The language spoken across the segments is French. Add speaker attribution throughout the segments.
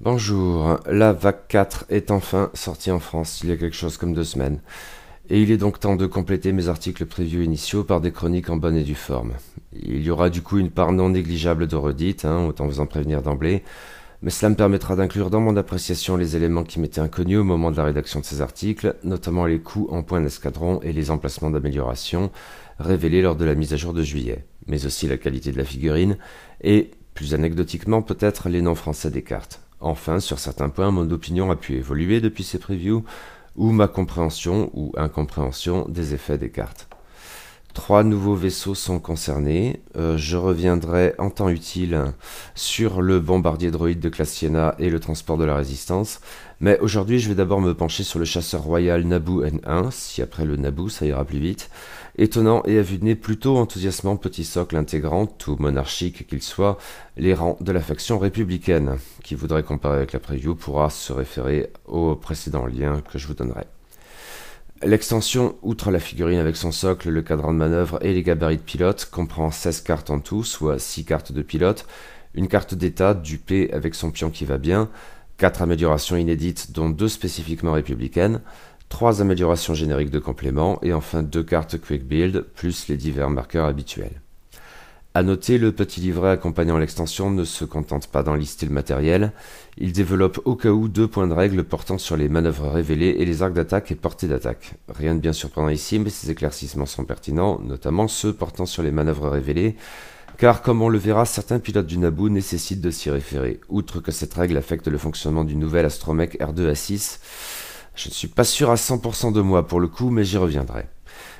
Speaker 1: Bonjour, la vac 4 est enfin sortie en France il y a quelque chose comme deux semaines. Et il est donc temps de compléter mes articles prévus initiaux par des chroniques en bonne et due forme. Il y aura du coup une part non négligeable de redites, hein, autant vous en prévenir d'emblée, mais cela me permettra d'inclure dans mon appréciation les éléments qui m'étaient inconnus au moment de la rédaction de ces articles, notamment les coûts en points d'escadron et les emplacements d'amélioration révélés lors de la mise à jour de juillet, mais aussi la qualité de la figurine et, plus anecdotiquement peut-être, les noms français des cartes. Enfin, sur certains points, mon opinion a pu évoluer depuis ces previews, ou ma compréhension ou incompréhension des effets des cartes. Trois nouveaux vaisseaux sont concernés. Euh, je reviendrai en temps utile sur le bombardier droïde de classe Siena et le transport de la résistance. Mais aujourd'hui, je vais d'abord me pencher sur le chasseur royal Naboo N1, si après le Naboo ça ira plus vite, Étonnant et à vue de nez plutôt enthousiasmant petit socle intégrant, tout monarchique qu'il soit, les rangs de la faction républicaine. Qui voudrait comparer avec la preview pourra se référer au précédent lien que je vous donnerai. L'extension, outre la figurine avec son socle, le cadran de manœuvre et les gabarits de pilote, comprend 16 cartes en tout, soit 6 cartes de pilote, une carte d'état du P avec son pion qui va bien, 4 améliorations inédites dont 2 spécifiquement républicaines, 3 améliorations génériques de complément et enfin 2 cartes Quick Build plus les divers marqueurs habituels. A noter, le petit livret accompagnant l'extension ne se contente pas d'en lister le matériel, il développe au cas où deux points de règle portant sur les manœuvres révélées et les arcs d'attaque et portée d'attaque. Rien de bien surprenant ici, mais ces éclaircissements sont pertinents, notamment ceux portant sur les manœuvres révélées, car comme on le verra, certains pilotes du Naboo nécessitent de s'y référer. Outre que cette règle affecte le fonctionnement du nouvel astromech R2A6, je ne suis pas sûr à 100% de moi pour le coup, mais j'y reviendrai.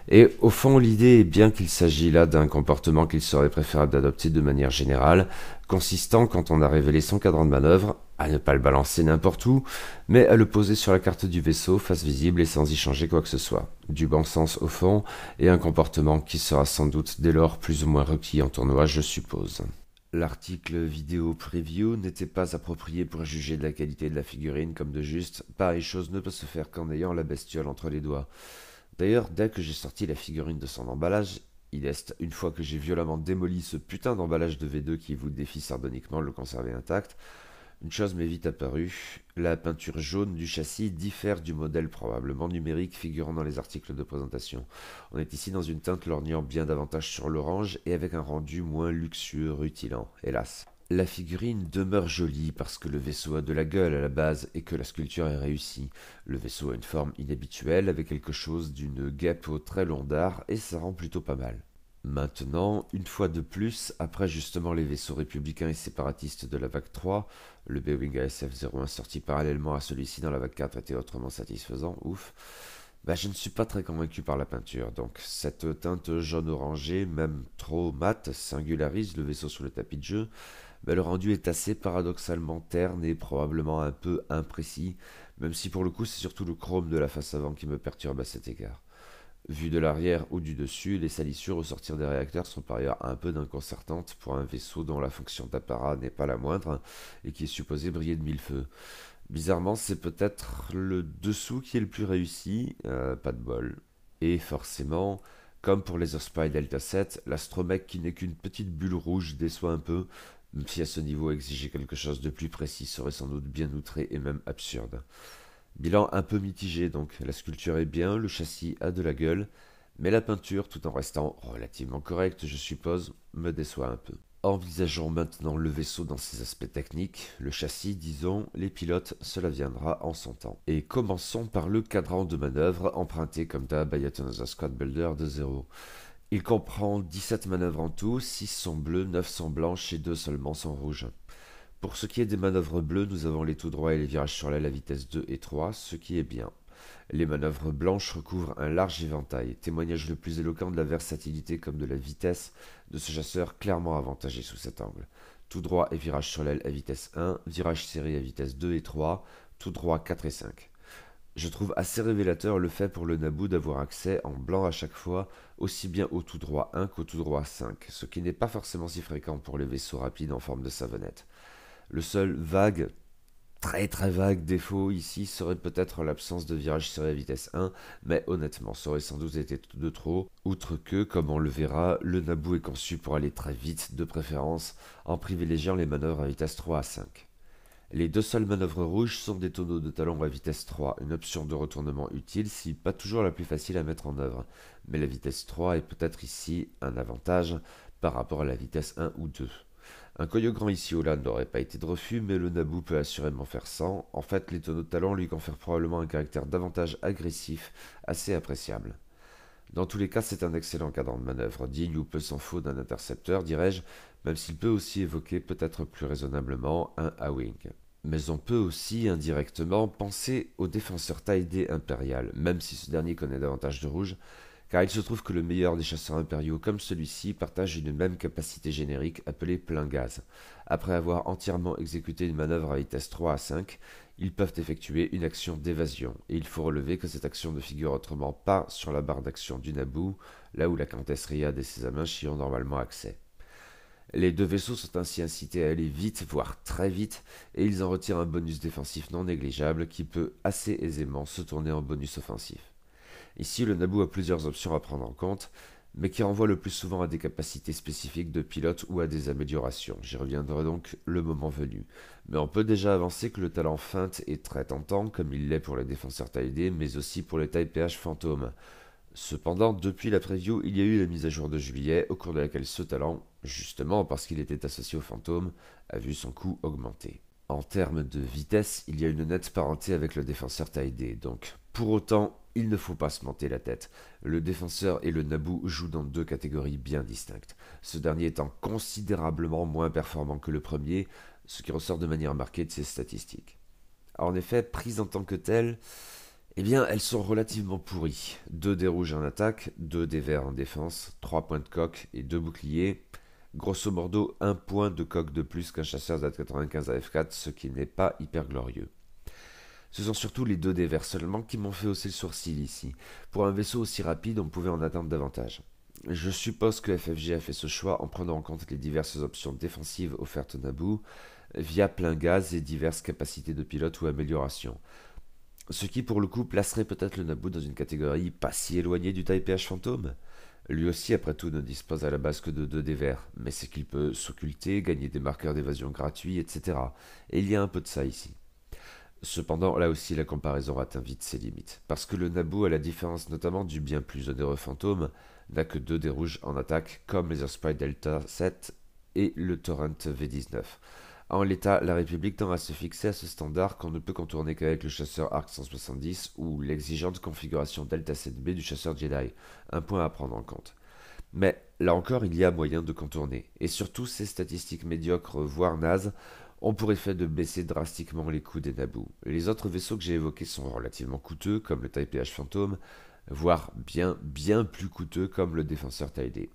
Speaker 1: Et au fond, l'idée est bien qu'il s'agit là d'un comportement qu'il serait préférable d'adopter de manière générale, consistant, quand on a révélé son cadran de manœuvre, à ne pas le balancer n'importe où, mais à le poser sur la carte du vaisseau, face visible et sans y changer quoi que ce soit. Du bon sens au fond, et un comportement qui sera sans doute dès lors plus ou moins requis en tournoi, je suppose. L'article vidéo preview n'était pas approprié pour juger de la qualité de la figurine comme de juste. Pareille chose ne peut se faire qu'en ayant la bestiole entre les doigts. D'ailleurs, dès que j'ai sorti la figurine de son emballage, il est, une fois que j'ai violemment démoli ce putain d'emballage de V2 qui vous défie sardoniquement de le conserver intact, une chose m'est vite apparue, la peinture jaune du châssis diffère du modèle probablement numérique figurant dans les articles de présentation. On est ici dans une teinte lorgnant bien davantage sur l'orange et avec un rendu moins luxueux, rutilant, hélas. La figurine demeure jolie parce que le vaisseau a de la gueule à la base et que la sculpture est réussie. Le vaisseau a une forme inhabituelle avec quelque chose d'une guêpe au très long d'art et ça rend plutôt pas mal. Maintenant, une fois de plus, après justement les vaisseaux républicains et séparatistes de la vague 3, le b ASF-01 sorti parallèlement à celui-ci dans la vague 4 était autrement satisfaisant, ouf. Bah, je ne suis pas très convaincu par la peinture, donc cette teinte jaune-orangée, même trop mate, singularise le vaisseau sur le tapis de jeu, mais bah, le rendu est assez paradoxalement terne et probablement un peu imprécis, même si pour le coup c'est surtout le chrome de la face avant qui me perturbe à cet égard. Vu de l'arrière ou du dessus, les salissures au sortir des réacteurs sont par ailleurs un peu inconcertantes pour un vaisseau dont la fonction d'apparat n'est pas la moindre et qui est supposé briller de mille feux. Bizarrement, c'est peut-être le dessous qui est le plus réussi, euh, pas de bol. Et forcément, comme pour les Osprey Delta 7, l'astromech qui n'est qu'une petite bulle rouge déçoit un peu, même si à ce niveau exiger quelque chose de plus précis serait sans doute bien outré et même absurde. Bilan un peu mitigé donc, la sculpture est bien, le châssis a de la gueule, mais la peinture, tout en restant relativement correcte je suppose, me déçoit un peu. Envisageons maintenant le vaisseau dans ses aspects techniques, le châssis, disons, les pilotes, cela viendra en son temps. Et commençons par le cadran de manœuvre emprunté comme d'hab à Yet Squad Builder de 0. Il comprend 17 manœuvres en tout, 6 sont bleues, 9 sont blanches et 2 seulement sont rouges. Pour ce qui est des manœuvres bleues, nous avons les tout droits et les virages sur l'aile à vitesse 2 et 3, ce qui est bien. Les manœuvres blanches recouvrent un large éventail, témoignage le plus éloquent de la versatilité comme de la vitesse de ce chasseur clairement avantagé sous cet angle. Tout droit et virage sur l'aile à vitesse 1, virage serré à vitesse 2 et 3, tout droit 4 et 5. Je trouve assez révélateur le fait pour le Naboo d'avoir accès en blanc à chaque fois aussi bien au tout droit 1 qu'au tout droit 5, ce qui n'est pas forcément si fréquent pour les vaisseaux rapides en forme de savonnette. Le seul vague, très très vague défaut ici serait peut-être l'absence de virage sur la vitesse 1, mais honnêtement, ça aurait sans doute été de trop. Outre que, comme on le verra, le Naboo est conçu pour aller très vite, de préférence en privilégiant les manœuvres à vitesse 3 à 5. Les deux seules manœuvres rouges sont des tonneaux de talons à vitesse 3, une option de retournement utile si pas toujours la plus facile à mettre en œuvre, mais la vitesse 3 est peut-être ici un avantage par rapport à la vitesse 1 ou 2. Un Grand ici ou là n'aurait pas été de refus, mais le Naboo peut assurément faire sans. En fait, les tonneaux de talent lui confèrent probablement un caractère davantage agressif, assez appréciable. Dans tous les cas, c'est un excellent cadran de manœuvre, digne ou peu s'en faut d'un intercepteur, dirais-je, même s'il peut aussi évoquer, peut-être plus raisonnablement, un A-Wing. Mais on peut aussi indirectement penser au défenseur Taïdé impérial, même si ce dernier connaît davantage de rouge, car il se trouve que le meilleur des chasseurs impériaux comme celui-ci partage une même capacité générique appelée plein gaz. Après avoir entièrement exécuté une manœuvre à vitesse 3 à 5, ils peuvent effectuer une action d'évasion, et il faut relever que cette action ne figure autrement pas sur la barre d'action du Naboo, là où la comtesse Riyad et ses amins y ont normalement accès. Les deux vaisseaux sont ainsi incités à aller vite, voire très vite, et ils en retirent un bonus défensif non négligeable qui peut assez aisément se tourner en bonus offensif. Ici, le Naboo a plusieurs options à prendre en compte, mais qui renvoient le plus souvent à des capacités spécifiques de pilote ou à des améliorations. J'y reviendrai donc le moment venu. Mais on peut déjà avancer que le talent feinte est très tentant, comme il l'est pour les défenseurs taille mais aussi pour les tailles PH fantômes. Cependant, depuis la preview, il y a eu la mise à jour de juillet, au cours de laquelle ce talent, justement parce qu'il était associé au fantôme, a vu son coût augmenter en termes de vitesse, il y a une nette parenté avec le défenseur Taïdé. Donc, pour autant, il ne faut pas se monter la tête. Le défenseur et le Nabou jouent dans deux catégories bien distinctes. Ce dernier étant considérablement moins performant que le premier, ce qui ressort de manière marquée de ses statistiques. En effet, prises en tant que telles, eh bien, elles sont relativement pourries. Deux des rouges en attaque, deux des verts en défense, trois points de coque et deux boucliers, Grosso modo, un point de coque de plus qu'un chasseur Z95 af 4 ce qui n'est pas hyper glorieux. Ce sont surtout les deux déversements qui m'ont fait hausser le sourcil ici. Pour un vaisseau aussi rapide, on pouvait en attendre davantage. Je suppose que FFG a fait ce choix en prenant en compte les diverses options défensives offertes au Naboo, via plein gaz et diverses capacités de pilote ou amélioration. Ce qui, pour le coup, placerait peut-être le Naboo dans une catégorie pas si éloignée du Type H Fantôme. Lui aussi, après tout, ne dispose à la base que de deux dés verts, mais c'est qu'il peut s'occulter, gagner des marqueurs d'évasion gratuits, etc. Et il y a un peu de ça ici. Cependant, là aussi, la comparaison atteint vite ses limites, parce que le Naboo, à la différence notamment du bien plus onéreux fantôme, n'a que deux dés rouges en attaque, comme les Sprite Delta 7 et le Torrent V19. En l'état, la République tend à se fixer à ce standard qu'on ne peut contourner qu'avec le chasseur Arc 170 ou l'exigeante configuration Delta 7B du chasseur Jedi, un point à prendre en compte. Mais là encore, il y a moyen de contourner, et surtout ces statistiques médiocres, voire nazes, ont pour effet de baisser drastiquement les coûts des Naboo. Les autres vaisseaux que j'ai évoqués sont relativement coûteux, comme le Type PH Fantôme, voire bien, bien plus coûteux, comme le Défenseur D.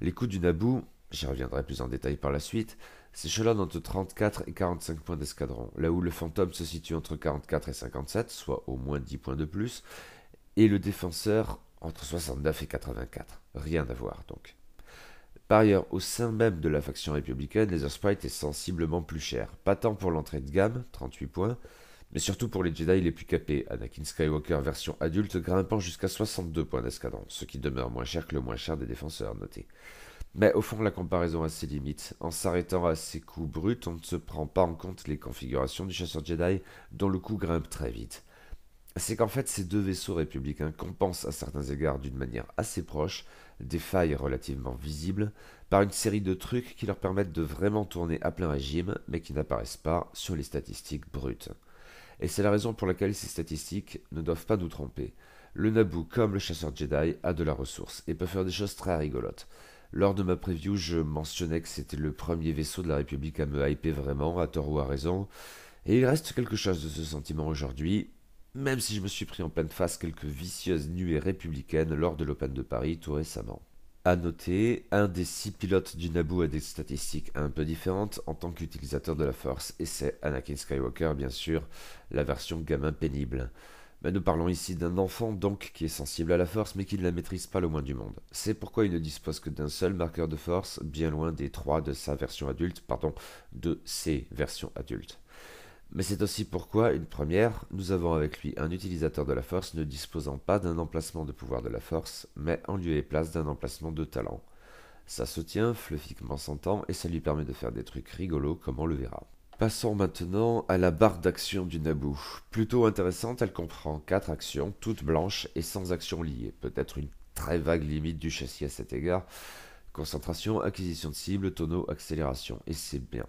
Speaker 1: Les coûts du Naboo, j'y reviendrai plus en détail par la suite, s'échelonne entre 34 et 45 points d'escadron, là où le fantôme se situe entre 44 et 57, soit au moins 10 points de plus, et le défenseur entre 69 et 84. Rien à voir donc. Par ailleurs, au sein même de la faction républicaine, les Sprite est sensiblement plus cher, pas tant pour l'entrée de gamme, 38 points, mais surtout pour les Jedi les plus capés, Anakin Skywalker version adulte grimpant jusqu'à 62 points d'escadron, ce qui demeure moins cher que le moins cher des défenseurs, noté. Mais au fond, la comparaison a ses limites. En s'arrêtant à ces coups bruts, on ne se prend pas en compte les configurations du chasseur Jedi, dont le coup grimpe très vite. C'est qu'en fait, ces deux vaisseaux républicains compensent à certains égards d'une manière assez proche des failles relativement visibles par une série de trucs qui leur permettent de vraiment tourner à plein régime, mais qui n'apparaissent pas sur les statistiques brutes. Et c'est la raison pour laquelle ces statistiques ne doivent pas nous tromper. Le Naboo, comme le chasseur Jedi, a de la ressource et peut faire des choses très rigolotes. Lors de ma preview, je mentionnais que c'était le premier vaisseau de la République à me hyper vraiment, à tort ou à raison, et il reste quelque chose de ce sentiment aujourd'hui, même si je me suis pris en pleine face quelques vicieuses nuées républicaines lors de l'Open de Paris tout récemment. À noter, un des six pilotes du Naboo a des statistiques un peu différentes en tant qu'utilisateur de la Force, et c'est Anakin Skywalker, bien sûr, la version gamin pénible. Mais bah, nous parlons ici d'un enfant donc qui est sensible à la force mais qui ne la maîtrise pas le moins du monde. C'est pourquoi il ne dispose que d'un seul marqueur de force, bien loin des trois de sa version adulte, pardon, de ses versions adultes. Mais c'est aussi pourquoi, une première, nous avons avec lui un utilisateur de la force ne disposant pas d'un emplacement de pouvoir de la force, mais en lieu et place d'un emplacement de talent. Ça se tient, fluffiquement s'entend, et ça lui permet de faire des trucs rigolos comme on le verra. Passons maintenant à la barre d'action du Naboo. Plutôt intéressante, elle comprend 4 actions, toutes blanches et sans action liée. Peut-être une très vague limite du châssis à cet égard. Concentration, acquisition de cible, tonneau, accélération. Et c'est bien.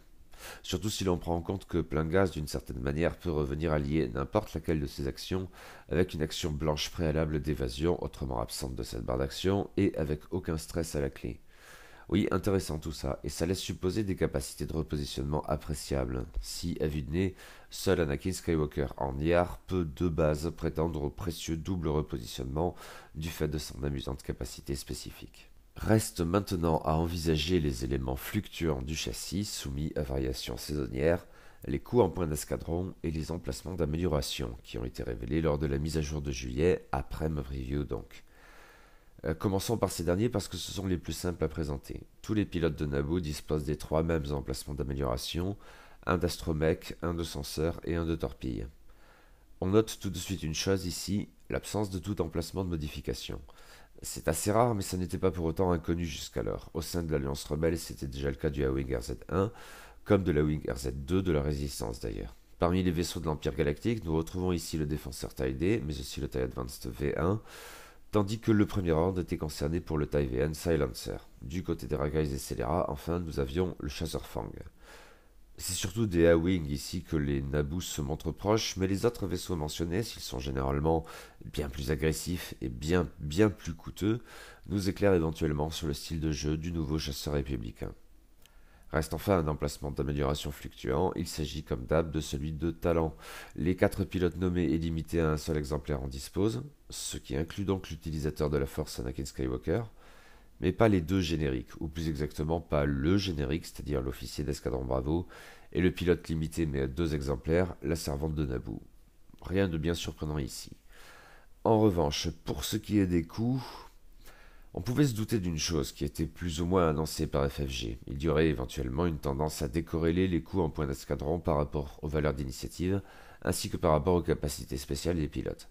Speaker 1: Surtout si l'on prend en compte que plein gaz, d'une certaine manière, peut revenir à lier n'importe laquelle de ces actions avec une action blanche préalable d'évasion, autrement absente de cette barre d'action, et avec aucun stress à la clé. Oui, intéressant tout ça, et ça laisse supposer des capacités de repositionnement appréciables. Si, à vue de nez, seul Anakin Skywalker en IAR peut de base prétendre au précieux double repositionnement du fait de son amusante capacité spécifique. Reste maintenant à envisager les éléments fluctuants du châssis soumis à variations saisonnières, les coûts en point d'escadron et les emplacements d'amélioration qui ont été révélés lors de la mise à jour de juillet après ma review donc. Euh, commençons par ces derniers parce que ce sont les plus simples à présenter. Tous les pilotes de Naboo disposent des trois mêmes emplacements d'amélioration, un d'astromech, un de senseur et un de torpille. On note tout de suite une chose ici, l'absence de tout emplacement de modification. C'est assez rare, mais ça n'était pas pour autant inconnu jusqu'alors. Au sein de l'Alliance Rebelle, c'était déjà le cas du Wing RZ-1, comme de la Wing RZ-2 de la Résistance d'ailleurs. Parmi les vaisseaux de l'Empire Galactique, nous retrouvons ici le défenseur tie D, mais aussi le tie Advanced V1, tandis que le premier ordre était concerné pour le Taiwan Silencer. Du côté des Ragais et Scélérat, enfin, nous avions le Chasseur Fang. C'est surtout des A-Wing ici que les Naboo se montrent proches, mais les autres vaisseaux mentionnés, s'ils sont généralement bien plus agressifs et bien, bien plus coûteux, nous éclairent éventuellement sur le style de jeu du nouveau chasseur républicain. Reste enfin un emplacement d'amélioration fluctuant, il s'agit comme d'hab de celui de talent. Les quatre pilotes nommés et limités à un seul exemplaire en disposent, ce qui inclut donc l'utilisateur de la force Anakin Skywalker, mais pas les deux génériques, ou plus exactement pas le générique, c'est-à-dire l'officier d'escadron Bravo, et le pilote limité mais à deux exemplaires, la servante de Naboo. Rien de bien surprenant ici. En revanche, pour ce qui est des coûts, on pouvait se douter d'une chose qui était plus ou moins annoncée par FFG. Il y aurait éventuellement une tendance à décorréler les coûts en points d'escadron par rapport aux valeurs d'initiative, ainsi que par rapport aux capacités spéciales des pilotes.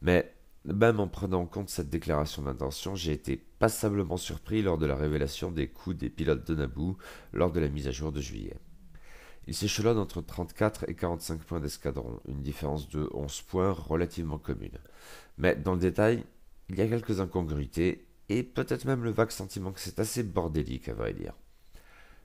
Speaker 1: Mais même en prenant en compte cette déclaration d'intention, j'ai été passablement surpris lors de la révélation des coûts des pilotes de Naboo lors de la mise à jour de juillet. Il s'échelonne entre 34 et 45 points d'escadron, une différence de 11 points relativement commune. Mais dans le détail, il y a quelques incongruités et peut-être même le vague sentiment que c'est assez bordélique à vrai dire.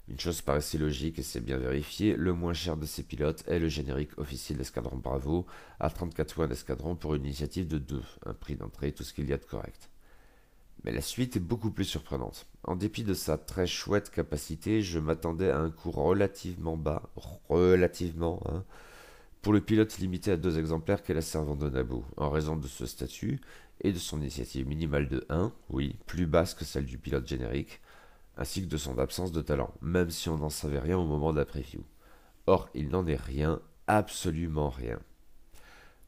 Speaker 1: Une chose paraissait logique et c'est bien vérifié, le moins cher de ces pilotes est le générique officiel d'Escadron Bravo à 34 points d'escadron pour une initiative de 2, un prix d'entrée, tout ce qu'il y a de correct. Mais la suite est beaucoup plus surprenante. En dépit de sa très chouette capacité, je m'attendais à un coût relativement bas, relativement, hein, pour le pilote limité à deux exemplaires qu'est la servante de Naboo, en raison de ce statut et de son initiative minimale de 1, oui, plus basse que celle du pilote générique, ainsi que de son absence de talent, même si on n'en savait rien au moment de la preview. Or, il n'en est rien, absolument rien.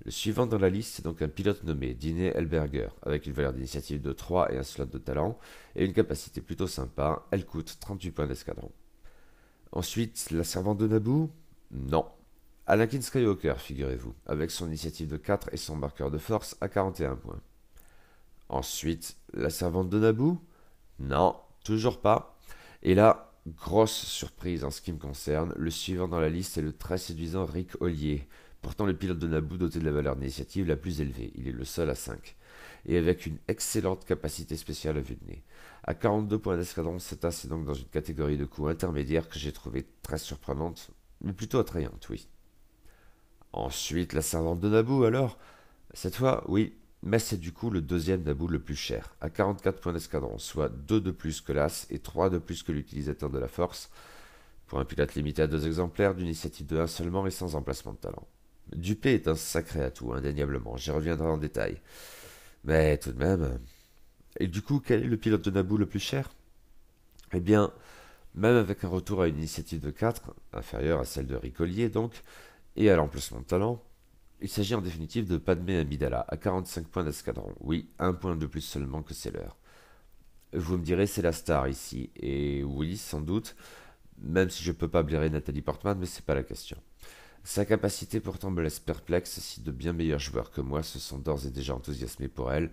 Speaker 1: Le suivant dans la liste est donc un pilote nommé Diné Elberger, avec une valeur d'initiative de 3 et un slot de talent, et une capacité plutôt sympa, elle coûte 38 points d'escadron. Ensuite, la servante de Naboo Non, Anakin Skywalker, figurez-vous, avec son initiative de 4 et son marqueur de force à 41 points. Ensuite, la servante de Naboo Non, toujours pas. Et là, grosse surprise en ce qui me concerne, le suivant dans la liste est le très séduisant Rick Ollier, pourtant le pilote de Naboo doté de la valeur d'initiative la plus élevée, il est le seul à 5, et avec une excellente capacité spéciale à vue de nez. À 42 points d'escadron, cet as est donc dans une catégorie de coups intermédiaires que j'ai trouvé très surprenante, mais plutôt attrayante, oui. Ensuite, la servante de Naboo, alors Cette fois, oui, mais c'est du coup le deuxième Naboo le plus cher, à 44 points d'escadron, soit 2 de plus que l'As et 3 de plus que l'utilisateur de la Force, pour un pilote limité à 2 exemplaires, d'une initiative de 1 seulement et sans emplacement de talent. Dupé est un sacré atout, indéniablement, j'y reviendrai en détail. Mais tout de même. Et du coup, quel est le pilote de Naboo le plus cher Eh bien, même avec un retour à une initiative de 4, inférieure à celle de Ricolier donc, et à l'emplacement de talent, il s'agit en définitive de Padmé Amidala, à 45 points d'escadron. Oui, un point de plus seulement que c'est l'heure. Vous me direz, c'est la star ici. Et oui, sans doute, même si je ne peux pas blairer Nathalie Portman, mais c'est pas la question. Sa capacité pourtant me laisse perplexe si de bien meilleurs joueurs que moi se sont d'ores et déjà enthousiasmés pour elle,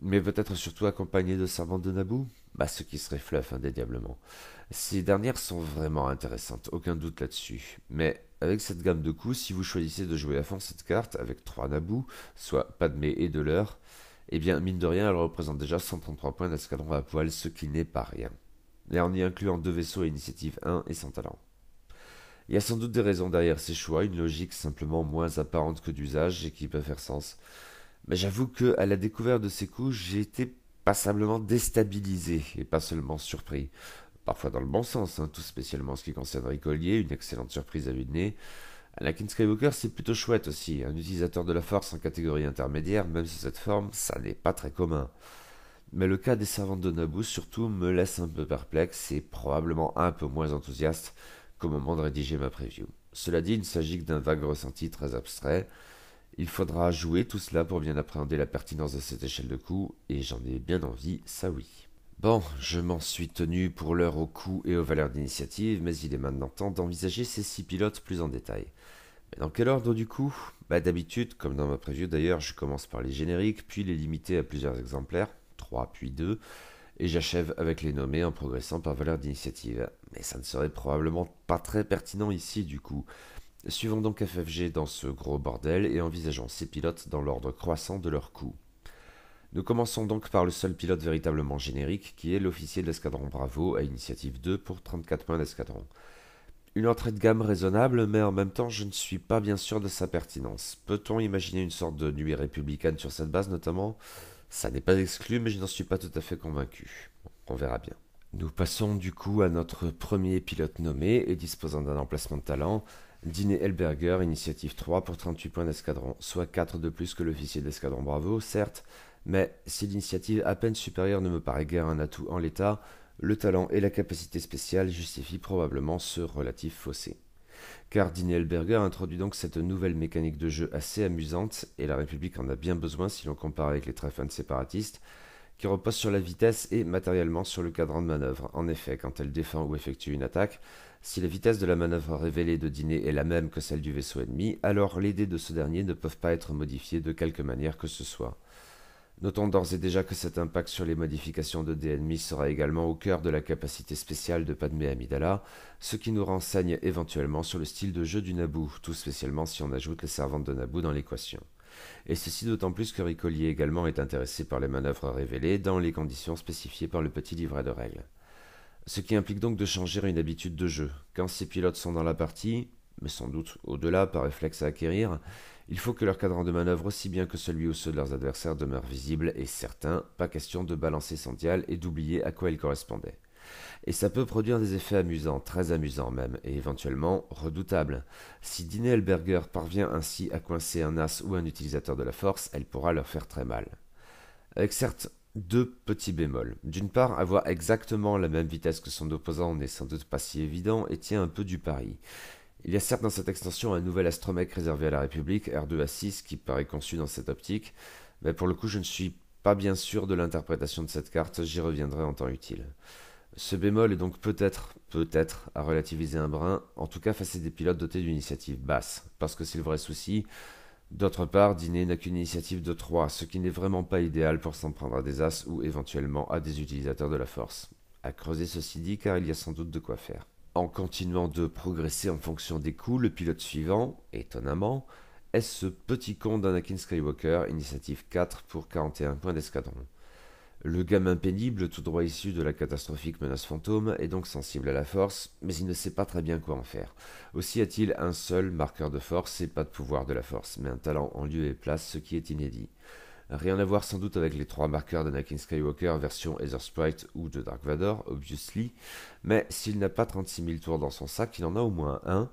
Speaker 1: mais peut-être surtout accompagnés de servantes de Naboo Bah, ce qui serait fluff indéniablement. Ces dernières sont vraiment intéressantes, aucun doute là-dessus. Mais avec cette gamme de coups, si vous choisissez de jouer à fond cette carte avec 3 Naboo, soit Padmé et Deleur, eh bien mine de rien, elle représente déjà 133 points d'escadron à poil, ce qui n'est pas rien. Et en y incluant deux vaisseaux à initiative 1 et sans talent. Il y a sans doute des raisons derrière ces choix, une logique simplement moins apparente que d'usage et qui peut faire sens. Mais j'avoue que, à la découverte de ces coups, j'ai été passablement déstabilisé et pas seulement surpris parfois dans le bon sens, hein, tout spécialement en ce qui concerne Ricolier, une excellente surprise à lui de nez. Anakin Skywalker, c'est plutôt chouette aussi, hein. un utilisateur de la force en catégorie intermédiaire, même sous cette forme, ça n'est pas très commun. Mais le cas des servantes de Naboo surtout me laisse un peu perplexe et probablement un peu moins enthousiaste qu'au moment de rédiger ma preview. Cela dit, il ne s'agit que d'un vague ressenti très abstrait. Il faudra jouer tout cela pour bien appréhender la pertinence de cette échelle de coups, et j'en ai bien envie, ça oui. Bon, je m'en suis tenu pour l'heure au coût et aux valeurs d'initiative, mais il est maintenant temps d'envisager ces six pilotes plus en détail. Mais dans quel ordre du coup Bah d'habitude, comme dans ma preview d'ailleurs, je commence par les génériques, puis les limiter à plusieurs exemplaires, 3 puis 2, et j'achève avec les nommés en progressant par valeur d'initiative. Mais ça ne serait probablement pas très pertinent ici du coup. Suivons donc FFG dans ce gros bordel et envisageons ces pilotes dans l'ordre croissant de leur coût. Nous commençons donc par le seul pilote véritablement générique, qui est l'officier de l'escadron Bravo à initiative 2 pour 34 points d'escadron. Une entrée de gamme raisonnable, mais en même temps je ne suis pas bien sûr de sa pertinence. Peut-on imaginer une sorte de nuit républicaine sur cette base notamment Ça n'est pas exclu, mais je n'en suis pas tout à fait convaincu. On verra bien. Nous passons du coup à notre premier pilote nommé et disposant d'un emplacement de talent, Dine Elberger, initiative 3 pour 38 points d'escadron, soit 4 de plus que l'officier d'escadron Bravo, certes, mais si l'initiative à peine supérieure ne me paraît guère un atout en l'état, le talent et la capacité spéciale justifient probablement ce relatif fossé. Car Berger introduit donc cette nouvelle mécanique de jeu assez amusante, et la République en a bien besoin si l'on compare avec les très séparatistes, qui repose sur la vitesse et matériellement sur le cadran de manœuvre. En effet, quand elle défend ou effectue une attaque, si la vitesse de la manœuvre révélée de dîner est la même que celle du vaisseau ennemi, alors les dés de ce dernier ne peuvent pas être modifiés de quelque manière que ce soit. Notons d'ores et déjà que cet impact sur les modifications de DNMI sera également au cœur de la capacité spéciale de Padmé Amidala, ce qui nous renseigne éventuellement sur le style de jeu du Naboo, tout spécialement si on ajoute les servantes de Naboo dans l'équation. Et ceci d'autant plus que ricolier également est intéressé par les manœuvres révélées dans les conditions spécifiées par le petit livret de règles. Ce qui implique donc de changer une habitude de jeu. Quand ces pilotes sont dans la partie, mais sans doute au-delà par réflexe à acquérir, il faut que leur cadran de manœuvre, aussi bien que celui ou ceux de leurs adversaires, demeure visible et certain, pas question de balancer son dial et d'oublier à quoi il correspondait. Et ça peut produire des effets amusants, très amusants même, et éventuellement redoutables. Si Elberger parvient ainsi à coincer un as ou un utilisateur de la force, elle pourra leur faire très mal. Avec certes deux petits bémols. D'une part, avoir exactement la même vitesse que son opposant n'est sans doute pas si évident et tient un peu du pari. Il y a certes dans cette extension un nouvel astromec réservé à la République, R2A6, qui paraît conçu dans cette optique, mais pour le coup je ne suis pas bien sûr de l'interprétation de cette carte, j'y reviendrai en temps utile. Ce bémol est donc peut-être, peut-être, à relativiser un brin, en tout cas face à des pilotes dotés d'une initiative basse, parce que c'est le vrai souci. D'autre part, Dîner n'a qu'une initiative de 3, ce qui n'est vraiment pas idéal pour s'en prendre à des as ou éventuellement à des utilisateurs de la force. À creuser ceci dit, car il y a sans doute de quoi faire. En continuant de progresser en fonction des coups, le pilote suivant, étonnamment, est ce petit con d'Anakin Skywalker, initiative 4 pour 41 points d'escadron. Le gamin pénible, tout droit issu de la catastrophique menace fantôme, est donc sensible à la force, mais il ne sait pas très bien quoi en faire. Aussi a-t-il un seul marqueur de force et pas de pouvoir de la force, mais un talent en lieu et place, ce qui est inédit. Rien à voir sans doute avec les trois marqueurs d'Anakin Skywalker version Ether Sprite ou de Dark Vador, obviously, mais s'il n'a pas 36 000 tours dans son sac, il en a au moins un,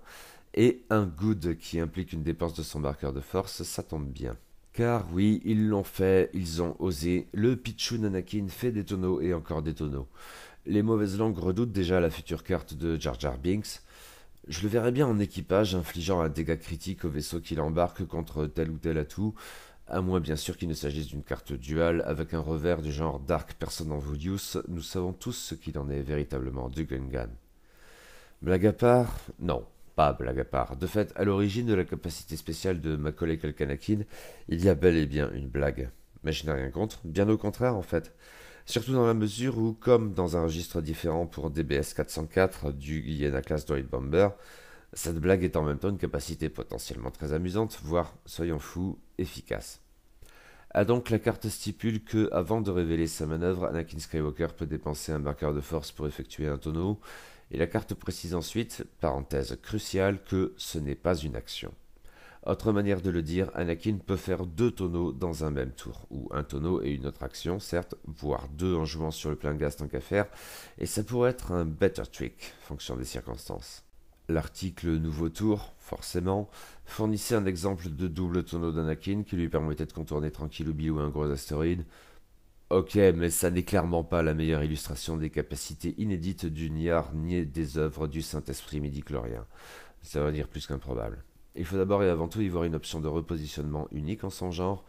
Speaker 1: et un good qui implique une dépense de son marqueur de force, ça tombe bien. Car oui, ils l'ont fait, ils ont osé, le Pichu Anakin fait des tonneaux et encore des tonneaux. Les mauvaises langues redoutent déjà la future carte de Jar Jar Binks, je le verrais bien en équipage infligeant un dégât critique au vaisseau qu'il embarque contre tel ou tel atout, à moins bien sûr qu'il ne s'agisse d'une carte duale avec un revers du genre Dark Person en Vodius, nous savons tous ce qu'il en est véritablement du Gungan. Blague à part, non, pas blague à part. De fait, à l'origine de la capacité spéciale de collègue Alkanakin, il y a bel et bien une blague. Mais je n'ai rien contre, bien au contraire en fait. Surtout dans la mesure où, comme dans un registre différent pour DBS 404 du Guyana Droid Bomber, cette blague est en même temps une capacité potentiellement très amusante, voire, soyons fous, efficace. A donc la carte stipule que, avant de révéler sa manœuvre, Anakin Skywalker peut dépenser un marqueur de force pour effectuer un tonneau, et la carte précise ensuite, parenthèse cruciale, que ce n'est pas une action. Autre manière de le dire, Anakin peut faire deux tonneaux dans un même tour, ou un tonneau et une autre action, certes, voire deux en jouant sur le plein gaz tant qu'à faire, et ça pourrait être un better trick, fonction des circonstances. L'article Nouveau Tour, forcément, fournissait un exemple de double tonneau d'Anakin qui lui permettait de contourner tranquille ou un gros astéroïde. Ok, mais ça n'est clairement pas la meilleure illustration des capacités inédites du Niar ni des œuvres du Saint-Esprit midi Ça veut dire plus qu'improbable. Il faut d'abord et avant tout y voir une option de repositionnement unique en son genre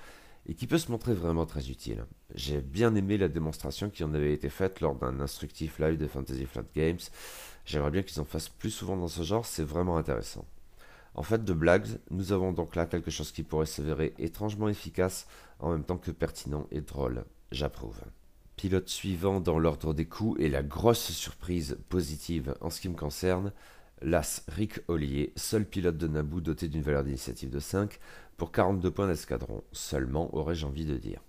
Speaker 1: et qui peut se montrer vraiment très utile. J'ai bien aimé la démonstration qui en avait été faite lors d'un instructif live de Fantasy Flat Games J'aimerais bien qu'ils en fassent plus souvent dans ce genre, c'est vraiment intéressant. En fait de blagues, nous avons donc là quelque chose qui pourrait s'avérer étrangement efficace en même temps que pertinent et drôle. J'approuve. Pilote suivant dans l'ordre des coups et la grosse surprise positive en ce qui me concerne, l'As Rick Ollier, seul pilote de Naboo doté d'une valeur d'initiative de 5, pour 42 points d'escadron seulement, aurais-je envie de dire.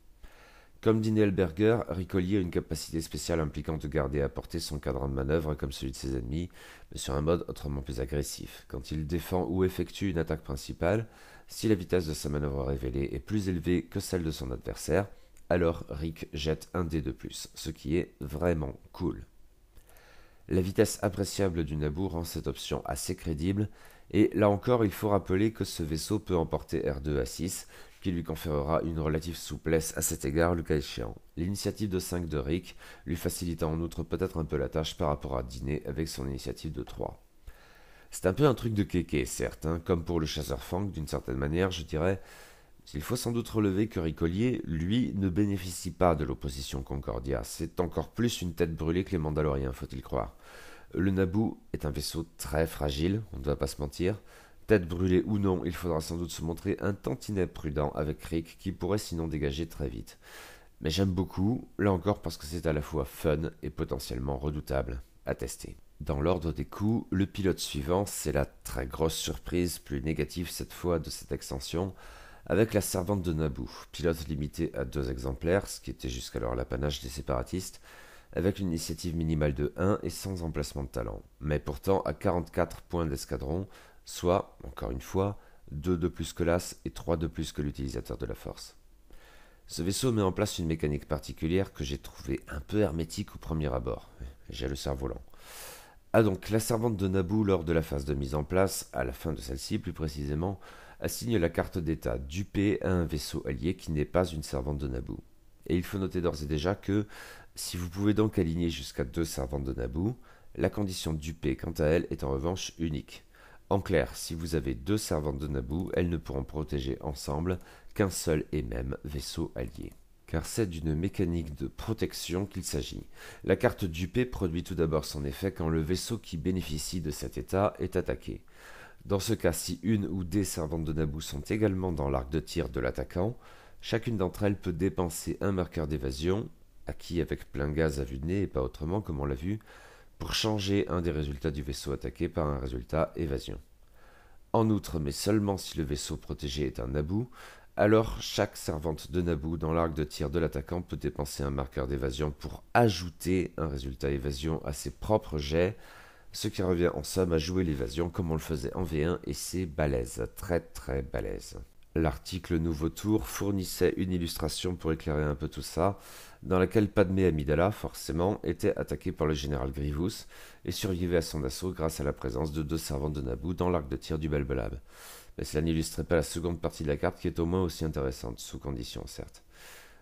Speaker 1: Comme dit Nelberger, Ricolier a une capacité spéciale impliquant de garder à portée son cadran de manœuvre comme celui de ses ennemis, mais sur un mode autrement plus agressif. Quand il défend ou effectue une attaque principale, si la vitesse de sa manœuvre révélée est plus élevée que celle de son adversaire, alors Rick jette un dé de plus, ce qui est vraiment cool. La vitesse appréciable du Naboo rend cette option assez crédible, et là encore il faut rappeler que ce vaisseau peut emporter R2 à 6, lui conférera une relative souplesse à cet égard le cas échéant. L'initiative de 5 de Rick lui facilita en outre peut-être un peu la tâche par rapport à dîner avec son initiative de 3. C'est un peu un truc de kéké, certes, hein, comme pour le chasseur Fang, d'une certaine manière, je dirais. Il faut sans doute relever que Ricolier lui, ne bénéficie pas de l'opposition Concordia. C'est encore plus une tête brûlée que les Mandaloriens, faut-il croire. Le Naboo est un vaisseau très fragile, on ne doit pas se mentir, Tête brûlée ou non, il faudra sans doute se montrer un tantinet prudent avec Rick qui pourrait sinon dégager très vite. Mais j'aime beaucoup, là encore parce que c'est à la fois fun et potentiellement redoutable à tester. Dans l'ordre des coups, le pilote suivant, c'est la très grosse surprise, plus négative cette fois, de cette extension, avec la servante de Naboo, pilote limité à deux exemplaires, ce qui était jusqu'alors l'apanage des séparatistes, avec une initiative minimale de 1 et sans emplacement de talent. Mais pourtant, à 44 points d'escadron, soit, encore une fois, 2 de plus que l'as et 3 de plus que l'utilisateur de la force. Ce vaisseau met en place une mécanique particulière que j'ai trouvée un peu hermétique au premier abord. J'ai le cerf-volant. Ah donc, la servante de Naboo, lors de la phase de mise en place, à la fin de celle-ci plus précisément, assigne la carte d'état Dupé à un vaisseau allié qui n'est pas une servante de Naboo. Et il faut noter d'ores et déjà que, si vous pouvez donc aligner jusqu'à deux servantes de Naboo, la condition P quant à elle est en revanche unique. En clair, si vous avez deux servantes de Naboo, elles ne pourront protéger ensemble qu'un seul et même vaisseau allié car c'est d'une mécanique de protection qu'il s'agit. La carte dupée produit tout d'abord son effet quand le vaisseau qui bénéficie de cet état est attaqué. Dans ce cas, si une ou des servantes de Naboo sont également dans l'arc de tir de l'attaquant, chacune d'entre elles peut dépenser un marqueur d'évasion, acquis avec plein gaz à vue de nez et pas autrement comme on l'a vu, pour changer un des résultats du vaisseau attaqué par un résultat évasion. En outre, mais seulement si le vaisseau protégé est un Naboo, alors chaque servante de Naboo dans l'arc de tir de l'attaquant peut dépenser un marqueur d'évasion pour ajouter un résultat évasion à ses propres jets, ce qui revient en somme à jouer l'évasion comme on le faisait en V1 et c'est balèze, très très balèze. L'article Nouveau Tour fournissait une illustration pour éclairer un peu tout ça, dans laquelle Padmé Amidala, forcément, était attaqué par le général Grievous et survivait à son assaut grâce à la présence de deux servants de Naboo dans l'arc de tir du Belbelab. Mais cela n'illustrait pas la seconde partie de la carte qui est au moins aussi intéressante, sous conditions, certes.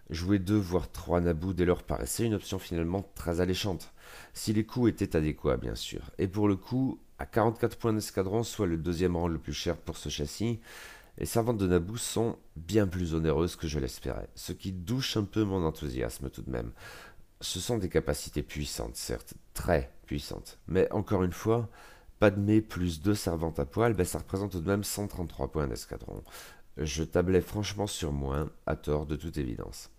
Speaker 1: Jouer deux voire trois Naboo dès lors paraissait une option finalement très alléchante, si les coûts étaient adéquats bien sûr. Et pour le coup, à 44 points d'escadron, soit le deuxième rang le plus cher pour ce châssis, les servantes de Naboo sont bien plus onéreuses que je l'espérais, ce qui douche un peu mon enthousiasme tout de même. Ce sont des capacités puissantes, certes, très puissantes, mais encore une fois, Padmé plus deux servantes à poil, ben ça représente tout de même 133 points d'escadron. Je tablais franchement sur moins, à tort de toute évidence.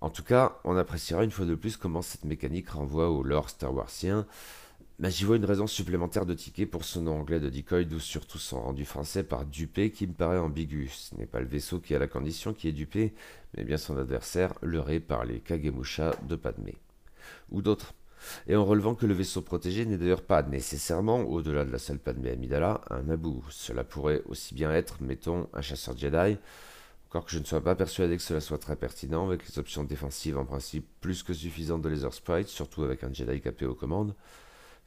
Speaker 1: En tout cas, on appréciera une fois de plus comment cette mécanique renvoie au lore Star Warsien, bah, j'y vois une raison supplémentaire de ticket pour ce nom anglais de decoy, d'où surtout son rendu français par Dupé qui me paraît ambigu. Ce n'est pas le vaisseau qui a la condition qui est dupé, mais bien son adversaire, leurré par les Kagemusha de Padmé. Ou d'autres. Et en relevant que le vaisseau protégé n'est d'ailleurs pas nécessairement, au-delà de la salle Padmé Amidala, un abou. Cela pourrait aussi bien être, mettons, un chasseur Jedi, encore que je ne sois pas persuadé que cela soit très pertinent, avec les options défensives en principe plus que suffisantes de Laser Sprite, surtout avec un Jedi capé aux commandes.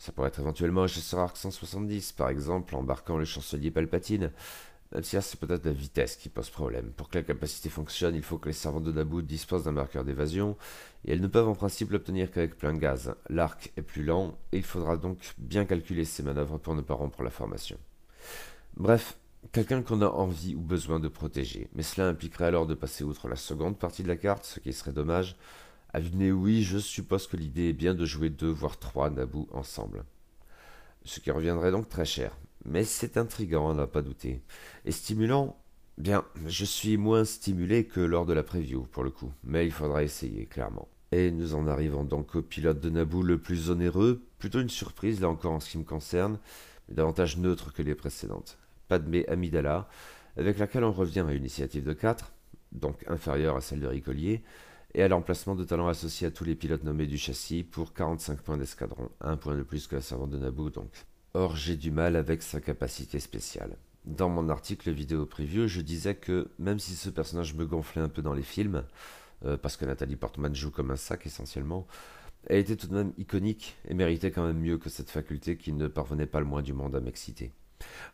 Speaker 1: Ça pourrait être éventuellement un chasseur arc 170, par exemple, embarquant le chancelier Palpatine. Même si c'est peut-être la vitesse qui pose problème. Pour que la capacité fonctionne, il faut que les servants de Naboo disposent d'un marqueur d'évasion, et elles ne peuvent en principe l'obtenir qu'avec plein de gaz. L'arc est plus lent, et il faudra donc bien calculer ses manœuvres pour ne pas rompre la formation. Bref, quelqu'un qu'on a envie ou besoin de protéger, mais cela impliquerait alors de passer outre la seconde partie de la carte, ce qui serait dommage, Aviné, oui, je suppose que l'idée est bien de jouer deux voire trois Naboo ensemble. Ce qui reviendrait donc très cher. Mais c'est intrigant, on n'a pas douté. Et stimulant Bien, je suis moins stimulé que lors de la preview, pour le coup. Mais il faudra essayer, clairement. Et nous en arrivons donc au pilote de Naboo le plus onéreux, plutôt une surprise là encore en ce qui me concerne, mais davantage neutre que les précédentes. Padmé Amidala, avec laquelle on revient à une initiative de 4, donc inférieure à celle de Ricolier, et à l'emplacement de talents associés à tous les pilotes nommés du châssis pour 45 points d'escadron, un point de plus que la servante de Naboo donc. Or j'ai du mal avec sa capacité spéciale. Dans mon article vidéo preview, je disais que même si ce personnage me gonflait un peu dans les films, euh, parce que Nathalie Portman joue comme un sac essentiellement, elle était tout de même iconique et méritait quand même mieux que cette faculté qui ne parvenait pas le moins du monde à m'exciter.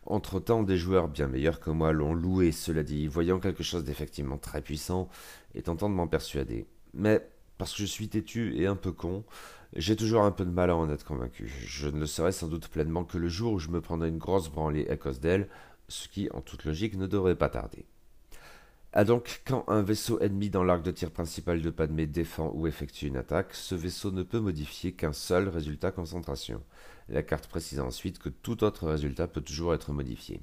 Speaker 1: Entre-temps, des joueurs bien meilleurs que moi l'ont loué, cela dit, voyant quelque chose d'effectivement très puissant et tentant de m'en persuader. Mais parce que je suis têtu et un peu con, j'ai toujours un peu de mal à en être convaincu. Je ne le serai sans doute pleinement que le jour où je me prendrai une grosse branlée à cause d'elle, ce qui, en toute logique, ne devrait pas tarder. Ah donc, quand un vaisseau ennemi dans l'arc de tir principal de Padmé défend ou effectue une attaque, ce vaisseau ne peut modifier qu'un seul résultat concentration. La carte précise ensuite que tout autre résultat peut toujours être modifié.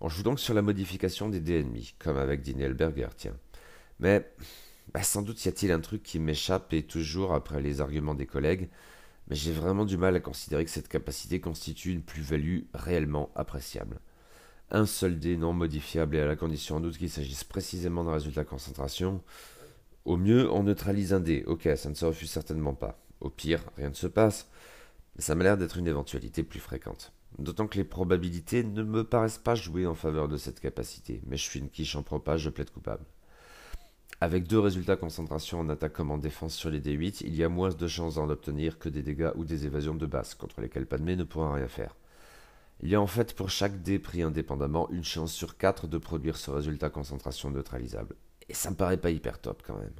Speaker 1: On joue donc sur la modification des dés ennemis, comme avec Berger, tiens. Mais bah, sans doute y a-t-il un truc qui m'échappe et toujours après les arguments des collègues, mais j'ai vraiment du mal à considérer que cette capacité constitue une plus-value réellement appréciable. Un seul dé non modifiable et à la condition en doute qu'il s'agisse précisément d'un résultat concentration. Au mieux, on neutralise un dé. Ok, ça ne se refuse certainement pas. Au pire, rien ne se passe ça m'a l'air d'être une éventualité plus fréquente. D'autant que les probabilités ne me paraissent pas jouer en faveur de cette capacité, mais je suis une quiche en propage, je plaide coupable. Avec deux résultats concentration en attaque comme en défense sur les D8, il y a moins de chances d'en obtenir que des dégâts ou des évasions de base, contre lesquelles Padmé ne pourra rien faire. Il y a en fait pour chaque D pris indépendamment une chance sur 4 de produire ce résultat concentration neutralisable. Et ça me paraît pas hyper top quand même.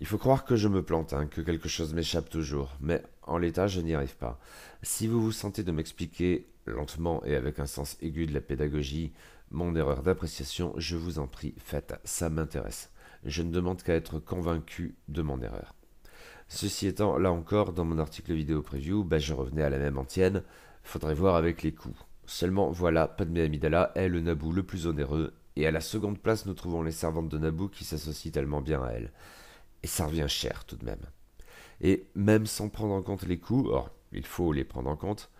Speaker 1: Il faut croire que je me plante, hein, que quelque chose m'échappe toujours, mais en l'état, je n'y arrive pas. Si vous vous sentez de m'expliquer, lentement et avec un sens aigu de la pédagogie, mon erreur d'appréciation, je vous en prie, faites, ça m'intéresse. Je ne demande qu'à être convaincu de mon erreur. Ceci étant, là encore, dans mon article vidéo preview, ben, je revenais à la même antienne, faudrait voir avec les coups. Seulement, voilà, Padme Amidala est le Naboo le plus onéreux, et à la seconde place, nous trouvons les servantes de Naboo qui s'associent tellement bien à elle. Et ça revient cher tout de même. Et même sans prendre en compte les coûts, or il faut les prendre en compte,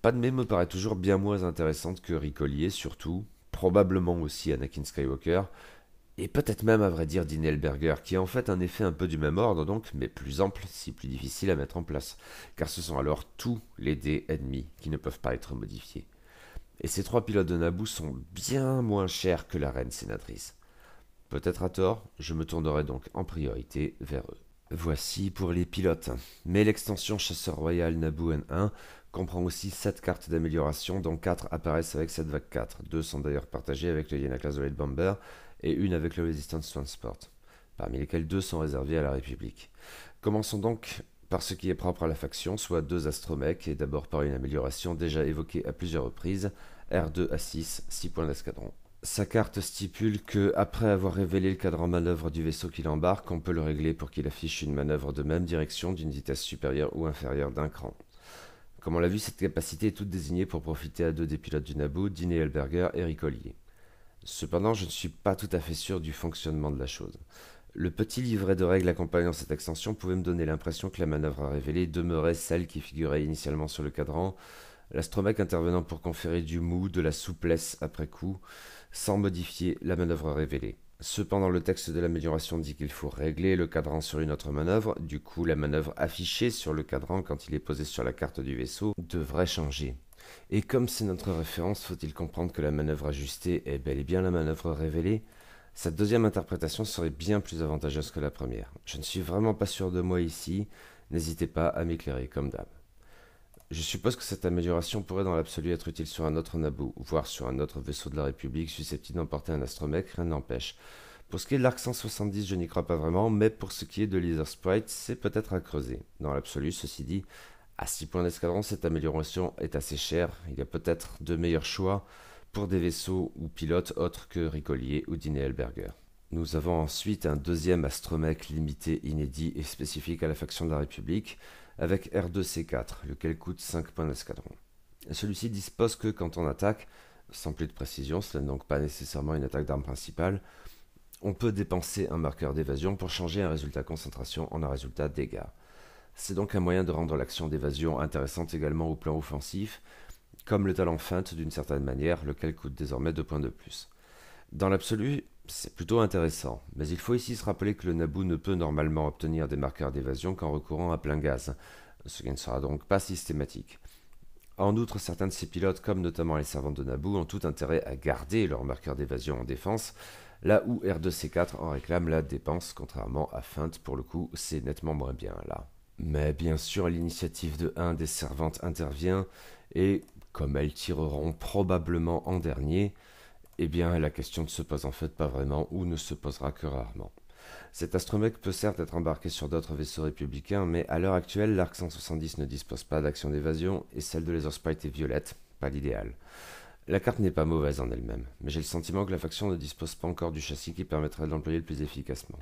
Speaker 1: Padmé me paraît toujours bien moins intéressante que Ricolier, surtout, probablement aussi Anakin Skywalker, et peut-être même à vrai dire Dinelberger, qui est en fait un effet un peu du même ordre donc, mais plus ample, si plus difficile à mettre en place, car ce sont alors tous les dés ennemis qui ne peuvent pas être modifiés. Et ces trois pilotes de Naboo sont bien moins chers que la reine sénatrice. Peut-être à tort, je me tournerai donc en priorité vers eux. Voici pour les pilotes. Mais l'extension Chasseur Royal Naboo N1 comprend aussi 7 cartes d'amélioration, dont 4 apparaissent avec cette vague 4. Deux sont d'ailleurs partagées avec le Yenaklas Class Bomber et une avec le Resistance Transport, parmi lesquelles deux sont réservées à la République. Commençons donc par ce qui est propre à la faction, soit deux Astromech et d'abord par une amélioration déjà évoquée à plusieurs reprises, R2 à 6, 6 points d'escadron sa carte stipule que, après avoir révélé le cadran manœuvre du vaisseau qu'il embarque, on peut le régler pour qu'il affiche une manœuvre de même direction d'une vitesse supérieure ou inférieure d'un cran. Comme on l'a vu, cette capacité est toute désignée pour profiter à deux des pilotes du Naboo, Dine Elberger et Ricollier. Cependant, je ne suis pas tout à fait sûr du fonctionnement de la chose. Le petit livret de règles accompagnant cette extension pouvait me donner l'impression que la manœuvre à révéler demeurait celle qui figurait initialement sur le cadran, l'astromec intervenant pour conférer du mou, de la souplesse après coup, sans modifier la manœuvre révélée. Cependant, le texte de l'amélioration dit qu'il faut régler le cadran sur une autre manœuvre, du coup la manœuvre affichée sur le cadran quand il est posé sur la carte du vaisseau devrait changer. Et comme c'est notre référence, faut-il comprendre que la manœuvre ajustée est bel et bien la manœuvre révélée Cette deuxième interprétation serait bien plus avantageuse que la première. Je ne suis vraiment pas sûr de moi ici, n'hésitez pas à m'éclairer comme d'hab. Je suppose que cette amélioration pourrait dans l'absolu être utile sur un autre Naboo, voire sur un autre vaisseau de la République susceptible d'emporter un astromech, rien n'empêche. Pour ce qui est de l'arc 170, je n'y crois pas vraiment, mais pour ce qui est de Laser Sprite, c'est peut-être à creuser. Dans l'absolu, ceci dit, à 6 points d'escadron, cette amélioration est assez chère. Il y a peut-être de meilleurs choix pour des vaisseaux ou pilotes autres que Ricolier ou Helberger. Nous avons ensuite un deuxième astromech limité, inédit et spécifique à la faction de la République avec R2C4, lequel coûte 5 points d'escadron. Celui-ci dispose que quand on attaque, sans plus de précision, cela n'est donc pas nécessairement une attaque d'arme principale, on peut dépenser un marqueur d'évasion pour changer un résultat concentration en un résultat dégâts. C'est donc un moyen de rendre l'action d'évasion intéressante également au plan offensif, comme le talent feinte d'une certaine manière, lequel coûte désormais 2 points de plus. Dans l'absolu, c'est plutôt intéressant, mais il faut ici se rappeler que le Naboo ne peut normalement obtenir des marqueurs d'évasion qu'en recourant à plein gaz, ce qui ne sera donc pas systématique. En outre, certains de ces pilotes, comme notamment les servantes de Naboo, ont tout intérêt à garder leurs marqueurs d'évasion en défense, là où R2C4 en réclame la dépense, contrairement à Feinte, pour le coup, c'est nettement moins bien là. Mais bien sûr, l'initiative de un des servantes intervient, et comme elles tireront probablement en dernier, eh bien la question ne se pose en fait pas vraiment ou ne se posera que rarement. Cet astromech peut certes être embarqué sur d'autres vaisseaux républicains, mais à l'heure actuelle, l'Arc 170 ne dispose pas d'action d'évasion et celle de Laser est violette, pas l'idéal. La carte n'est pas mauvaise en elle-même, mais j'ai le sentiment que la faction ne dispose pas encore du châssis qui permettrait de l'employer le plus efficacement.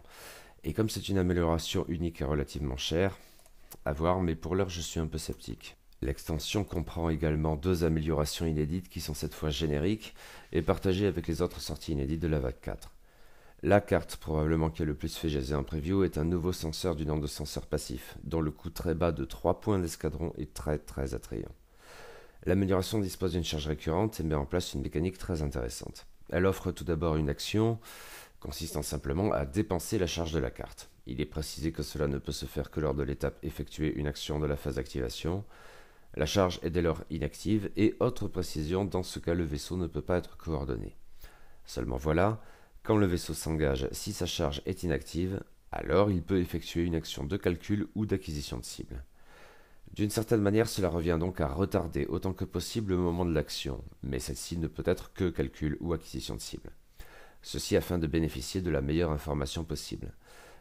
Speaker 1: Et comme c'est une amélioration unique et relativement chère, à voir, mais pour l'heure je suis un peu sceptique. L'extension comprend également deux améliorations inédites qui sont cette fois génériques et partagées avec les autres sorties inédites de la vague 4. La carte probablement qui a le plus fait jaser en preview est un nouveau senseur du nombre de senseurs passifs, dont le coût très bas de 3 points d'escadron est très très attrayant. L'amélioration dispose d'une charge récurrente et met en place une mécanique très intéressante. Elle offre tout d'abord une action consistant simplement à dépenser la charge de la carte. Il est précisé que cela ne peut se faire que lors de l'étape effectuer une action de la phase d'activation, la charge est dès lors inactive et autre précision, dans ce cas le vaisseau ne peut pas être coordonné. Seulement voilà, quand le vaisseau s'engage, si sa charge est inactive, alors il peut effectuer une action de calcul ou d'acquisition de cible. D'une certaine manière, cela revient donc à retarder autant que possible le moment de l'action, mais celle-ci ne peut être que calcul ou acquisition de cible. Ceci afin de bénéficier de la meilleure information possible.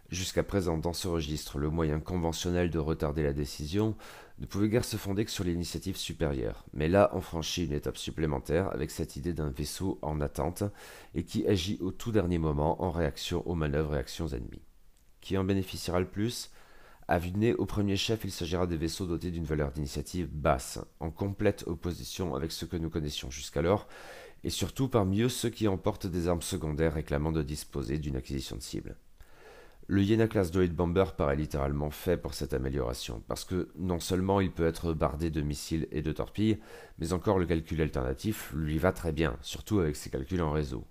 Speaker 1: Jusqu'à présent, dans ce registre, le moyen conventionnel de retarder la décision ne pouvait guère se fonder que sur l'initiative supérieure. Mais là, on franchit une étape supplémentaire avec cette idée d'un vaisseau en attente et qui agit au tout dernier moment en réaction aux manœuvres et actions ennemies. Qui en bénéficiera le plus À vue au premier chef, il s'agira des vaisseaux dotés d'une valeur d'initiative basse, en complète opposition avec ce que nous connaissions jusqu'alors, et surtout parmi eux ceux qui emportent des armes secondaires réclamant de disposer d'une acquisition de cible. Le Yena Class Bomber paraît littéralement fait pour cette amélioration, parce que non seulement il peut être bardé de missiles et de torpilles, mais encore le calcul alternatif lui va très bien, surtout avec ses calculs en réseau.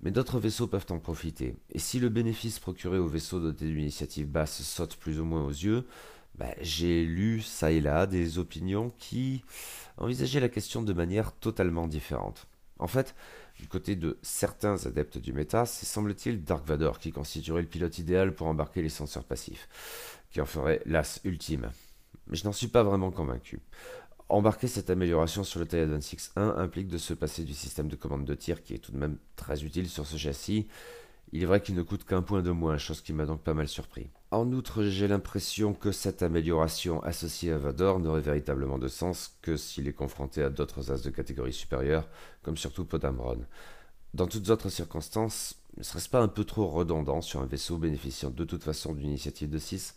Speaker 1: Mais d'autres vaisseaux peuvent en profiter, et si le bénéfice procuré aux vaisseaux dotés d'une initiative basse saute plus ou moins aux yeux, bah, j'ai lu ça et là des opinions qui envisageaient la question de manière totalement différente. En fait, du côté de certains adeptes du méta, c'est semble-t-il Dark Vador qui constituerait le pilote idéal pour embarquer les senseurs passifs, qui en ferait l'as ultime. Mais je n'en suis pas vraiment convaincu. Embarquer cette amélioration sur le 6 61 implique de se passer du système de commande de tir qui est tout de même très utile sur ce châssis, il est vrai qu'il ne coûte qu'un point de moins, chose qui m'a donc pas mal surpris. En outre, j'ai l'impression que cette amélioration associée à Vador n'aurait véritablement de sens que s'il est confronté à d'autres as de catégorie supérieure, comme surtout Podamron. Dans toutes autres circonstances, ne serait-ce pas un peu trop redondant sur un vaisseau bénéficiant de toute façon d'une initiative de 6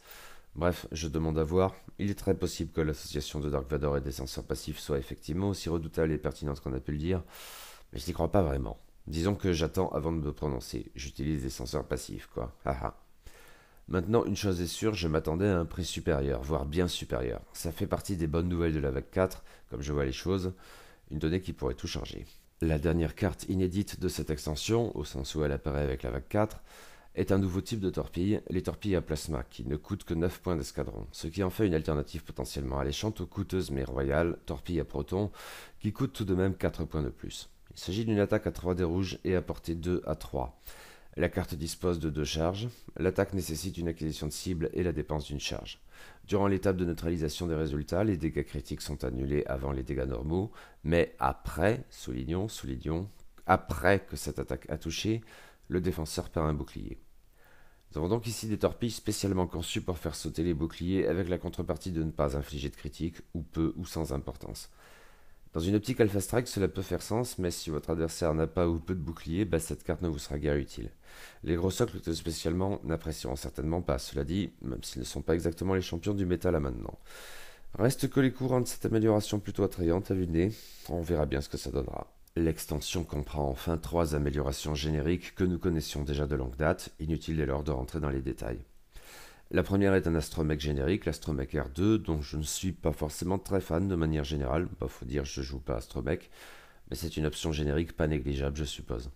Speaker 1: Bref, je demande à voir. Il est très possible que l'association de Dark Vador et des senseurs passifs soit effectivement aussi redoutable et pertinente qu'on a pu le dire, mais je n'y crois pas vraiment. Disons que j'attends avant de me prononcer. J'utilise des senseurs passifs, quoi. Maintenant, une chose est sûre, je m'attendais à un prix supérieur, voire bien supérieur. Ça fait partie des bonnes nouvelles de la vague 4, comme je vois les choses, une donnée qui pourrait tout changer. La dernière carte inédite de cette extension, au sens où elle apparaît avec la vague 4, est un nouveau type de torpille, les torpilles à plasma, qui ne coûtent que 9 points d'escadron, ce qui en fait une alternative potentiellement alléchante aux coûteuses mais royales torpilles à protons, qui coûtent tout de même 4 points de plus. Il s'agit d'une attaque à 3 d rouges et à portée 2 à 3. La carte dispose de deux charges. L'attaque nécessite une acquisition de cible et la dépense d'une charge. Durant l'étape de neutralisation des résultats, les dégâts critiques sont annulés avant les dégâts normaux, mais après, soulignons, soulignons, après que cette attaque a touché, le défenseur perd un bouclier. Nous avons donc ici des torpilles spécialement conçues pour faire sauter les boucliers avec la contrepartie de ne pas infliger de critiques, ou peu ou sans importance. Dans une optique alpha strike, cela peut faire sens, mais si votre adversaire n'a pas ou peu de boucliers, bah cette carte ne vous sera guère utile. Les gros socles tout spécialement n'apprécieront certainement pas, cela dit, même s'ils ne sont pas exactement les champions du métal à maintenant. Reste que les courants de cette amélioration plutôt attrayante à vue on verra bien ce que ça donnera. L'extension comprend enfin trois améliorations génériques que nous connaissions déjà de longue date, inutile dès lors de rentrer dans les détails. La première est un astromech générique, l'astromech R2, dont je ne suis pas forcément très fan de manière générale. Bah, faut dire, je joue pas astromech, mais c'est une option générique pas négligeable, je suppose.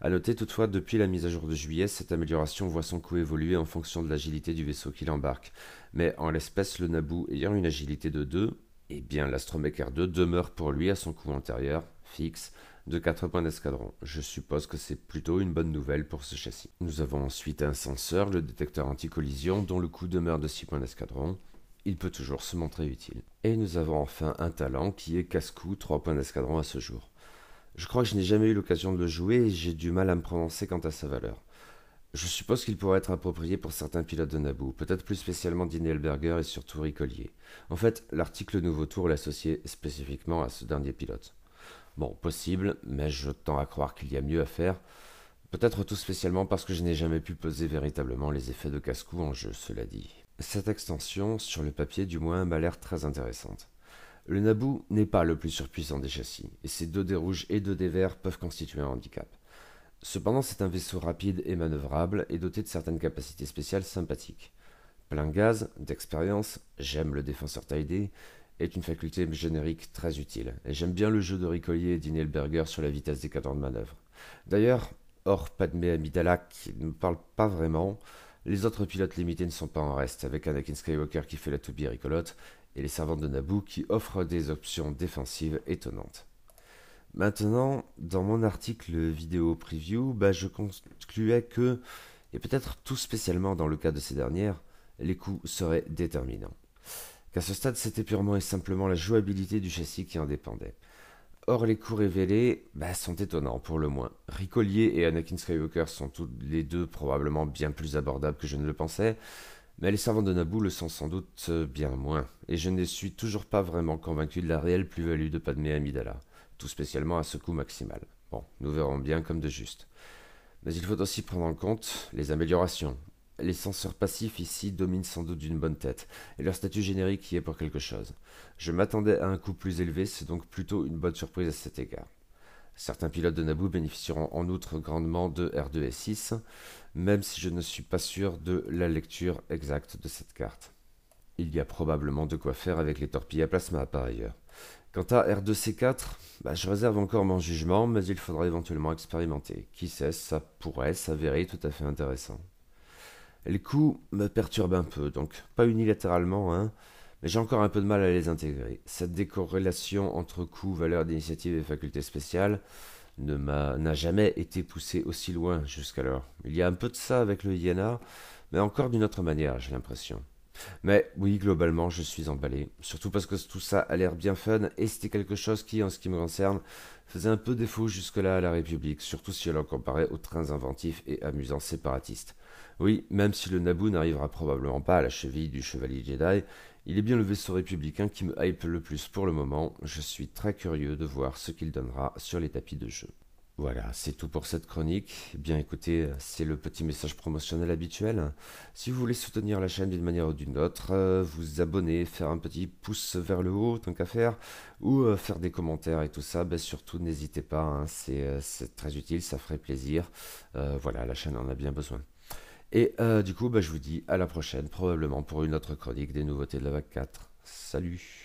Speaker 1: A noter toutefois, depuis la mise à jour de juillet, cette amélioration voit son coût évoluer en fonction de l'agilité du vaisseau qui l'embarque. Mais en l'espèce, le Naboo ayant une agilité de 2, eh bien l'Astromech R2 demeure pour lui à son coût antérieur, fixe, de 4 points d'escadron. Je suppose que c'est plutôt une bonne nouvelle pour ce châssis. Nous avons ensuite un senseur, le détecteur anti-collision, dont le coût demeure de 6 points d'escadron. Il peut toujours se montrer utile. Et nous avons enfin un talent qui est casse-cou, 3 points d'escadron à ce jour. Je crois que je n'ai jamais eu l'occasion de le jouer et j'ai du mal à me prononcer quant à sa valeur. Je suppose qu'il pourrait être approprié pour certains pilotes de Naboo, peut-être plus spécialement Dinelberger et surtout Ricollier. En fait, l'article Nouveau Tour l'associe spécifiquement à ce dernier pilote. Bon, possible, mais je tends à croire qu'il y a mieux à faire. Peut-être tout spécialement parce que je n'ai jamais pu peser véritablement les effets de casse-cou en jeu, cela dit. Cette extension, sur le papier du moins, m'a l'air très intéressante. Le Naboo n'est pas le plus surpuissant des châssis, et ses deux dés rouges et deux dés verts peuvent constituer un handicap. Cependant, c'est un vaisseau rapide et manœuvrable et doté de certaines capacités spéciales sympathiques. Plein gaz, d'expérience, j'aime le défenseur taille est une faculté générique très utile, et j'aime bien le jeu de Ricolier et d'Inelberger sur la vitesse des cadrans de manœuvre. D'ailleurs, hors Padmé Amidala qui ne parle pas vraiment, les autres pilotes limités ne sont pas en reste, avec Anakin Skywalker qui fait la toupie ricolote, et les servantes de Naboo qui offrent des options défensives étonnantes. Maintenant, dans mon article vidéo preview, bah, je concluais que, et peut-être tout spécialement dans le cas de ces dernières, les coups seraient déterminants qu'à ce stade c'était purement et simplement la jouabilité du châssis qui en dépendait. Or, les coûts révélés bah, sont étonnants pour le moins. Ricolier et Anakin Skywalker sont tous les deux probablement bien plus abordables que je ne le pensais, mais les servants de Naboo le sont sans doute euh, bien moins, et je ne suis toujours pas vraiment convaincu de la réelle plus-value de Padmé Amidala, tout spécialement à ce coût maximal. Bon, nous verrons bien comme de juste. Mais il faut aussi prendre en compte les améliorations, les censeurs passifs ici dominent sans doute d'une bonne tête, et leur statut générique y est pour quelque chose. Je m'attendais à un coût plus élevé, c'est donc plutôt une bonne surprise à cet égard. Certains pilotes de Naboo bénéficieront en outre grandement de R2 s 6, même si je ne suis pas sûr de la lecture exacte de cette carte. Il y a probablement de quoi faire avec les torpilles à plasma par ailleurs. Quant à R2C4, bah, je réserve encore mon jugement, mais il faudra éventuellement expérimenter. Qui sait, ça pourrait s'avérer tout à fait intéressant. Les coûts me perturbent un peu, donc pas unilatéralement, hein, mais j'ai encore un peu de mal à les intégrer. Cette décorrélation entre coûts, valeur d'initiative et faculté spéciale ne n'a jamais été poussée aussi loin jusqu'alors. Il y a un peu de ça avec le INA, mais encore d'une autre manière, j'ai l'impression. Mais oui, globalement, je suis emballé. Surtout parce que tout ça a l'air bien fun et c'était quelque chose qui, en ce qui me concerne, faisait un peu défaut jusque-là à la République, surtout si on le comparait aux trains inventifs et amusants séparatistes. Oui, même si le Naboo n'arrivera probablement pas à la cheville du Chevalier Jedi, il est bien le vaisseau républicain qui me hype le plus pour le moment. Je suis très curieux de voir ce qu'il donnera sur les tapis de jeu. Voilà, c'est tout pour cette chronique. Bien écoutez, c'est le petit message promotionnel habituel. Si vous voulez soutenir la chaîne d'une manière ou d'une autre, euh, vous abonner, faire un petit pouce vers le haut, tant qu'à faire, ou euh, faire des commentaires et tout ça, ben, surtout n'hésitez pas, hein, euh, c'est très utile, ça ferait plaisir. voilà, la chaîne en a bien besoin. Et euh, du coup, bah, je vous dis à la prochaine, probablement pour une autre chronique des nouveautés de la vague 4. Salut